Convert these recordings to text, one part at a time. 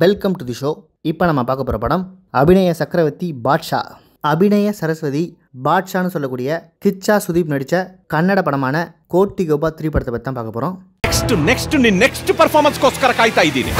welcome to the show இப்போ நம்ம பார்க்க போகிற படம் அபிநய சக்கரவர்த்தி பாட்ஷா அபிநய சரஸ்வதி பாட்ஷான்னு சொல்லக்கூடிய கிச்சா சுதீப் நடித்த கன்னட படமான கோட்டி கோபா த்ரீ படத்தை பற்றி தான் பார்க்க போகிறோம் நெக்ஸ்ட் நெக்ஸ்ட் நீ நெக்ஸ்ட் பர்ஃபார்மன்ஸ் கோஸ்கர காய்த்தா இದ್ದೀನಿ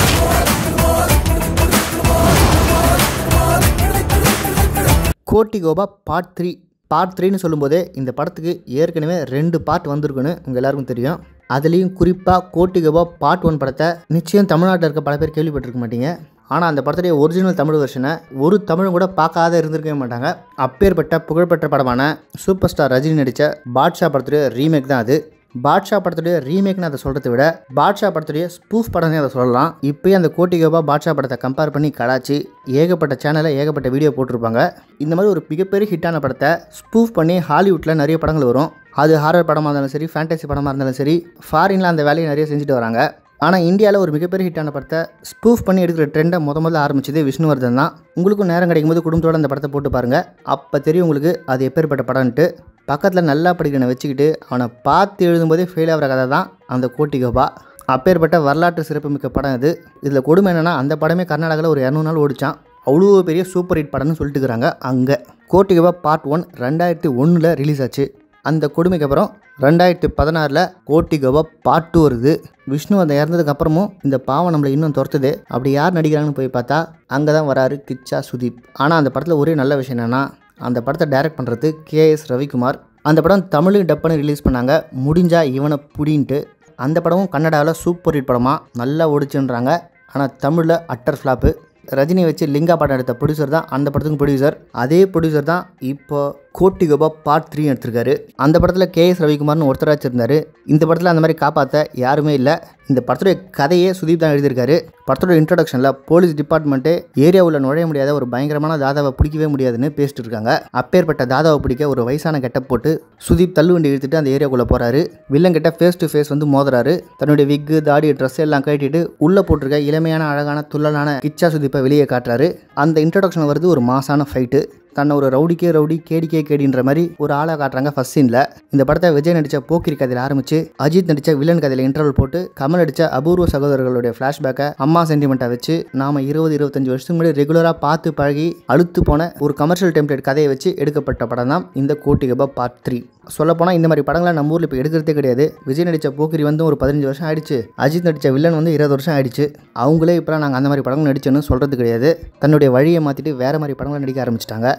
கோட்டி கோபா பார்ட் த்ரீ பார்ட் த்ரீன்னு சொல்லும்போதே இந்த படத்துக்கு ஏற்கனவே ரெண்டு பார்ட் வந்திருக்குன்னு உங்கள் எல்லாருக்கும் தெரியும் அதுலேயும் குறிப்பாக கோட்டிகபா பார்ட் ஒன் படத்தை நிச்சயம் தமிழ்நாட்டில் இருக்க பல பேர் கேள்விப்பட்டிருக்க மாட்டீங்க ஆனால் அந்த படத்துடைய ஒரிஜினல் தமிழ் வருஷனை ஒரு தமிழும் கூட பார்க்காத இருந்திருக்கவே மாட்டாங்க அப்பேற்பட்ட புகழ்பெற்ற படமான சூப்பர் ஸ்டார் ரஜினி நடித்த பாட்ஷா படத்துடைய ரீமேக் தான் அது பாட்ஷா படத்துடைய ரீமேக்னு அதை சொல்கிறத விட பாட்ஷா படத்துடைய ஸ்பூஃப் படம்னு அதை சொல்லலாம் இப்போயே அந்த கோட்டிகோபா பாட்ஷா படத்தை கம்பேர் பண்ணி கலாச்சி ஏகப்பட்ட சேனலில் ஏகப்பட்ட வீடியோ போட்டிருப்பாங்க இந்த மாதிரி ஒரு மிகப்பெரிய ஹிட்டான படத்தை ஸ்பூஃப் பண்ணி ஹாலிவுட்டில் நிறைய படங்கள் வரும் அது ஹாரர் படமாக இருந்தாலும் சரி ஃபேண்டசி படமாக இருந்தாலும் சரி ஃபாரினில் அந்த வேலையை நிறைய செஞ்சுட்டு வராங்க ஆனால் இந்தியாவில் ஒரு மிகப்பெரிய ஹிட்டான படத்தை ஸ்பூஃப் பண்ணி எடுக்கிற ட்ரெண்டை முத முதல்ல ஆரம்பிச்சது விஷ்ணுவர்தன் தான் உங்களுக்கும் நேரம் கிடைக்கும்போது குடும்பத்தோடு அந்த படத்தை போட்டு பாருங்கள் அப்போ தெரியும் உங்களுக்கு அது எப்பேற்பட்ட படம்ன்ட்டு பக்கத்தில் நல்லா படிக்கிறனை வச்சுக்கிட்டு அவனை பார்த்து எழுதும்போதே ஃபெயில் ஆகிற கதை தான் அந்த கோட்டிகோபா அப்பேற்பட்ட வரலாற்று சிறப்புமிக்க படம் இது இதில் கொடுமை என்னென்னா அந்த படமே கர்நாடகாவில் ஒரு இரநூறு நாள் ஓடிச்சான் அவ்வளோ பெரிய சூப்பர் ஹிட் படம்னு சொல்லிட்டு இருக்கிறாங்க அங்கே கோட்டிகோபா பார்ட் ஒன் ரெண்டாயிரத்தி ஒன்றில் ரிலீஸ் ஆச்சு அந்த கொடுமைக்கு அப்புறம் ரெண்டாயிரத்தி பதினாறில் கோட்டி கவா பார்ட் டூ வருது விஷ்ணு அந்த இறந்ததுக்கு அப்புறமும் இந்த பாவம் நம்மளை இன்னும் துரத்துது அப்படி யார் நடிக்கிறாங்கன்னு போய் பார்த்தா அங்கே தான் வராரு கிச்சா சுதீப் ஆனால் அந்த படத்தில் ஒரே நல்ல விஷயம் என்னென்னா அந்த படத்தை டைரக்ட் பண்ணுறது கேஎஸ் ரவிக்குமார் அந்த படம் தமிழ் டப்புன்னு ரிலீஸ் பண்ணாங்க முடிஞ்சால் இவனை புடின்ட்டு அந்த படமும் கன்னடாவில் சூப்பர் ஹிட் படமாக நல்லா ஓடிச்சுன்றாங்க ஆனால் தமிழில் அட்டர் ஃப்ளாப்பு ரஜினி வச்சு லிங்கா படம் எடுத்த ப்ரொடியூசர் தான் அந்த படத்துக்கு ப்ரொடியூசர் அதே ப்ரொடியூசர் தான் இப்போ கோட்டி கோபா பார்ட் த்ரீ எடுத்திருக்காரு அந்த படத்தில் கே எஸ் ரவிக்குமார்னு ஒருத்தராக இந்த படத்தில் அந்த மாதிரி காப்பாற்ற யாருமே இல்லை இந்த படத்துடைய கதையே சுதீப் தான் எழுதியிருக்காரு படத்தோட இன்ட்ரடக்ஷனில் போலீஸ் டிபார்ட்மெண்ட்டே ஏரியாவில் நுழைய முடியாத ஒரு பயங்கரமான தாதாவை பிடிக்கவே முடியாதுன்னு பேசிட்டு இருக்காங்க அப்பேற்பட்ட தாதாவை பிடிக்க ஒரு வயசான கெட்டப் போட்டு சுதீப் தள்ளுவண்டி இழுத்துட்டு அந்த ஏரியாவுக்குள்ளே போகிறாரு வில்லங்கிட்ட ஃபேஸ் டு ஃபேஸ் வந்து மோதுறாரு தன்னுடைய விக்கு தாடி ட்ரெஸ் எல்லாம் கட்டிட்டு உள்ளே போட்டிருக்க இளமையான அழகான துள்ளலான கிச்சா சுதீப்பை வெளியே காட்டுறாரு அந்த இன்ட்ரடக்ஷன் வருது ஒரு மாசான ஃபைட்டு தன்னை ஒரு ரவுடிக்கே ரவுடி கேடிக்கே கேடின்ற மாதிரி ஒரு ஆளாக காட்டுறாங்க ஃபர்ஸ்ட் சீனில் இந்த படத்தை விஜய் நடித்த போக்கிரி கதையில் ஆரம்பிச்சு அஜித் நடித்த வில்லன் கதையில் இன்டர்வல் போட்டு கமல் நடித்த அபூர்வ சகோதரர்களுடைய ஃப்ளாஷ்பேக்கை அம்மா சென்டிமெண்ட்டாக வச்சு நாம் இருபது இருபத்தஞ்சு வருஷத்துக்கு முன்னாடி ரெகுலராக பார்த்து பழகி அழுத்து போன ஒரு கமர்ஷியல் டெம்ப்ளேட் கதையை வச்சு எடுக்கப்பட்ட படம் தான் இந்த கோட்டிகபா பார்ட் த்ரீ சொல்லப்போனால் இந்த மாதிரி படங்களை நம்ம ஊரில் இப்போ எடுக்கிறதே கிடையாது விஜய் நடித்த போக்கிரி வந்து ஒரு பதினஞ்சு வருஷம் ஆயிடுச்சு அஜித் நடித்த வில்லன் வந்து இருபது வருஷம் ஆயிடுச்சு அவங்களே இப்போ நாங்கள் அந்த மாதிரி படங்கள் நடிச்சோன்னு சொல்கிறது கிடையாது தன்னுடைய வழியை மாற்றிட்டு வேறு மாதிரி படங்களை நடிக்க ஆரம்பிச்சிட்டாங்க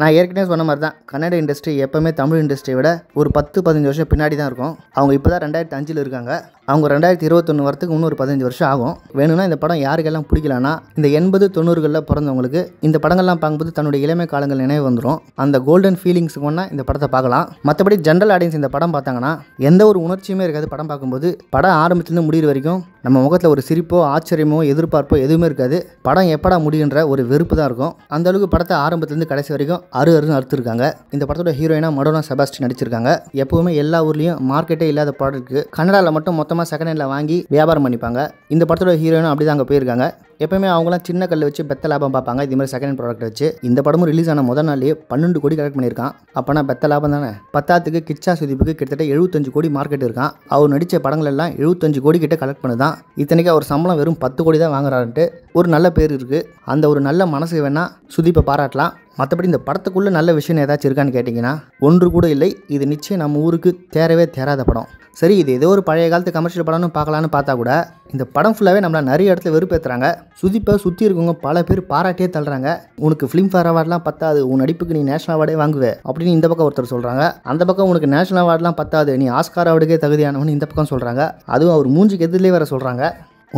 நான் ஏற்கனவே சொன்ன மாதிரி தான் கன்னட இண்டஸ்ட்ரி எப்போவுமே தமிழ் இண்டஸ்ட்ரியை விட ஒரு பத்து பதினஞ்சு வருஷம் பின்னாடி தான் இருக்கும் அவங்க இப்போ தான் ரெண்டாயிரத்தி அஞ்சில் இருக்காங்க அவங்க ரெண்டாயிரத்தி இருபத்தொன்று வரத்துக்கு இன்னொரு பதினஞ்சு வருஷம் ஆகும் வேணும்னா இந்த படம் யாருக்கெல்லாம் பிடிக்கலனா இந்த எண்பது தொண்ணூறுகளில் பிறந்தவங்களுக்கு இந்த படங்கள்லாம் பார்க்கும்போது தன்னுடைய இளமை காலங்கள் நினைவு வந்துடும் அந்த கோல்டன் ஃபீலிங்ஸ்க்கு ஒன்றா இந்த படத்தை பார்க்கலாம் மற்றபடி ஜென்ரல் ஆடியன்ஸ் இந்த படம் பார்த்தாங்கன்னா எந்த ஒரு உணர்ச்சியுமே இருக்காது படம் பார்க்கும்போது படம் ஆரம்பிச்சிருந்து முடிகிற வரைக்கும் நம்ம முகத்தில் ஒரு சிரிப்போ ஆச்சரியமோ எதிர்பார்ப்போ எதுவுமே இருக்காது படம் எப்படா முடியுன்ற ஒரு வெறுப்பு தான் இருக்கும் அந்தளவுக்கு படத்தை ஆரம்பத்துலேருந்து கடைசி வரைக்கும் அரு அருன்னு அறுத்துருக்காங்க இந்த படத்தோட ஹீரோயினா மடோனா செபாஸ்டி நடிச்சிருக்காங்க எப்பவுமே எல்லா ஊர்லேயும் மார்க்கெட்டே இல்லாத ப்ராடக்ட் கனடாவில் மட்டும் மொத்தமாக செகண்ட் ஹேண்டில் வாங்கி வியாபாரம் பண்ணிப்பாங்க இந்த படத்தோட ஹீரோயினும் அப்படி தான் அங்கே போயிருக்காங்க எப்பயுமே அவங்களாம் சின்ன கல் வச்சு பெத்த லாபம் பார்ப்பாங்க இது மாதிரி செகண்ட் ஹேண்ட் ப்ராடக்ட் வச்சு இந்த படமும் ரிலீஸ் ஆன முதல் நாளே பன்னெண்டு கோடி கலெக்ட் பண்ணியிருக்கான் அப்போனா பெத்த லாபம் தானே பத்தாத்துக்கு கிச்சா சுதிப்புக்கு கிட்டத்தட்ட எழுபத்தஞ்சு கோடி மார்க்கெட் இருக்கான் அவர் நடித்த படங்கள் எல்லாம் எழுபத்தஞ்சு கோடி கிட்ட கலெக்ட் பண்ணுதான் இத்தனைக்கு அவர் சம்பளம் வெறும் பத்து கோடி தான் வாங்குறாருன்ட்டு ஒரு நல்ல பேர் இருக்குது அந்த ஒரு நல்ல மனசு வேணால் சுதீப்பை பாராட்டலாம் மற்றபடி இந்த படத்துக்குள்ளே நல்ல விஷயம் ஏதாச்சும் இருக்கான்னு கேட்டிங்கன்னா ஒன்று கூட இல்லை இது நிச்சயம் நம்ம ஊருக்கு தேரவே தேராத படம் சரி இது ஏதோ ஒரு பழைய காலத்து கமர்ஷியல் படம்னு பார்க்கலான்னு பார்த்தா கூட இந்த படம் ஃபுல்லாகவே நம்மளை நிறைய இடத்துல வெறுப்பேற்றுறாங்க சுதிப்பை சுற்றி இருக்கவங்க பல பேர் பாராட்டியே தள்ளுறாங்க உனக்கு ஃபிலிம்ஃபேர் அவார்ட்லாம் பத்தாது உன் நடிப்புக்கு நீ நேஷனல் அவார்டே வாங்குவே அப்படின்னு இந்த பக்கம் ஒருத்தர் சொல்கிறாங்க அந்த பக்கம் உனக்கு நேஷனல் அவார்ட்லாம் பத்தாது நீ ஆஸ்கார் அவார்டுக்கே தகுதியானவனு இந்த பக்கம் சொல்கிறாங்க அதுவும் அவர் மூஞ்சிக்கு எதிரிலே வர சொல்கிறாங்க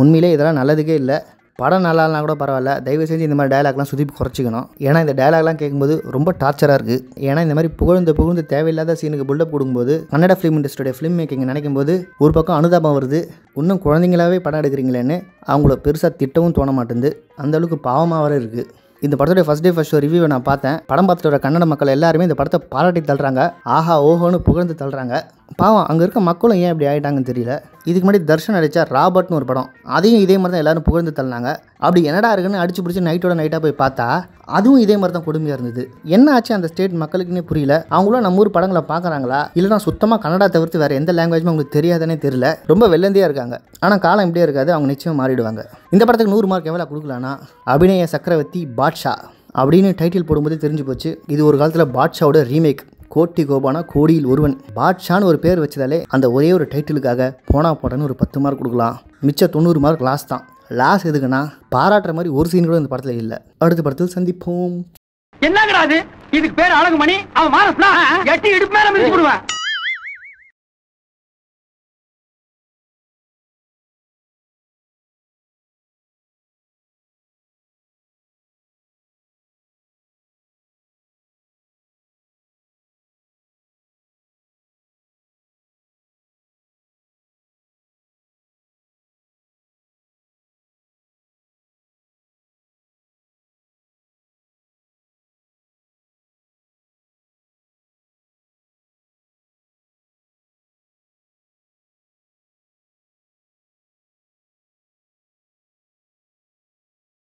உண்மையிலே இதெல்லாம் நல்லதுக்கே இல்லை படம் நல்லா இல்லைனா கூட பரவாயில்ல தயவு செஞ்சு இந்த மாதிரி டைலாக்லாம் சுதிப்பு குறைச்சிக்கணும் ஏன்னா இந்த டைலாக்லாம் கேட்கும்போது ரொம்ப டார்ச்சராக இருக்குது ஏன்னா இந்த மாதிரி புகழ்ந்து புகழ்ந்து தேவையில்லாத சீனுக்கு அப் கொடுக்கும்போது கன்னட ஃபிலிம் இண்டஸ்ட்ரியோட ஃபிலிம் மேக்கிங் நினைக்கும் போது ஒரு பக்கம் அனுதாபம் வருது இன்னும் குழந்தைங்களாவே படம் எடுக்கிறீங்களேன்னு அவங்கள பெருசாக திட்டவும் தோண மாட்டேங்குது அந்தளவுக்கு பாவமாக வர இருக்குது இந்த படத்துடைய ஃபஸ்ட் டே ஃபஸ்ட் ஷோ நான் பார்த்தேன் படம் பார்த்துட்டு வர கன்னட மக்கள் எல்லாருமே இந்த படத்தை பாராட்டி தள்ளுறாங்க ஆஹா ஓஹோன்னு புகழ்ந்து தள்ளுறாங்க பாவம் அங்கே இருக்க மக்களும் ஏன் இப்படி ஆகிட்டாங்கன்னு தெரியல இதுக்கு முன்னாடி தர்ஷன் அடித்த ராபர்ட்னு ஒரு படம் அதையும் இதே மாதிரி தான் எல்லோரும் புகழ்ந்து தள்ளினாங்க அப்படி என்னடா இருக்குன்னு அடிச்சு பிடிச்சி நைட்டோட நைட்டாக போய் பார்த்தா அதுவும் இதே மாதிரி தான் கொடுமையாக இருந்தது என்ன ஆச்சு அந்த ஸ்டேட் மக்களுக்குன்னே புரியல அவங்களும் நம்ம ஊர் படங்களை பார்க்குறாங்களா இல்லைனா சுத்தமாக கன்னடா தவிர்த்து வேறு எந்த லாங்குவேஜும் அவங்களுக்கு தெரியாதனே தெரியல ரொம்ப வெள்ளந்தியாக இருக்காங்க ஆனால் காலம் இப்படியே இருக்காது அவங்க நிச்சயம் மாறிடுவாங்க இந்த படத்துக்கு நூறு மார்க் எவ்வளோ கொடுக்கலான்னா அபிநய சக்கரவர்த்தி பாட்ஷா அப்படின்னு டைட்டில் போடும்போது தெரிஞ்சு போச்சு இது ஒரு காலத்தில் பாட்ஷாவோட ரீமேக் கோட்டி கோபானா கோடியில் ஒருவன் பாட்ஷான்னு ஒரு பேர் வச்சதாலே அந்த ஒரே ஒரு டைட்டிலுக்காக போனா போட்டான்னு ஒரு பத்து மார்க் கொடுக்கலாம் மிச்ச தொண்ணூறு மார்க் லாஸ் தான் லாஸ் எதுக்குன்னா பாராட்டுற மாதிரி ஒரு சீன் கூட இந்த படத்தில் இல்லை அடுத்த படத்தில் சந்திப்போம் என்னங்கிறாது இதுக்கு பேர் அழகுமணி அவன் மாறப்பினா எட்டி இடுப்பு மேல மிதிச்சு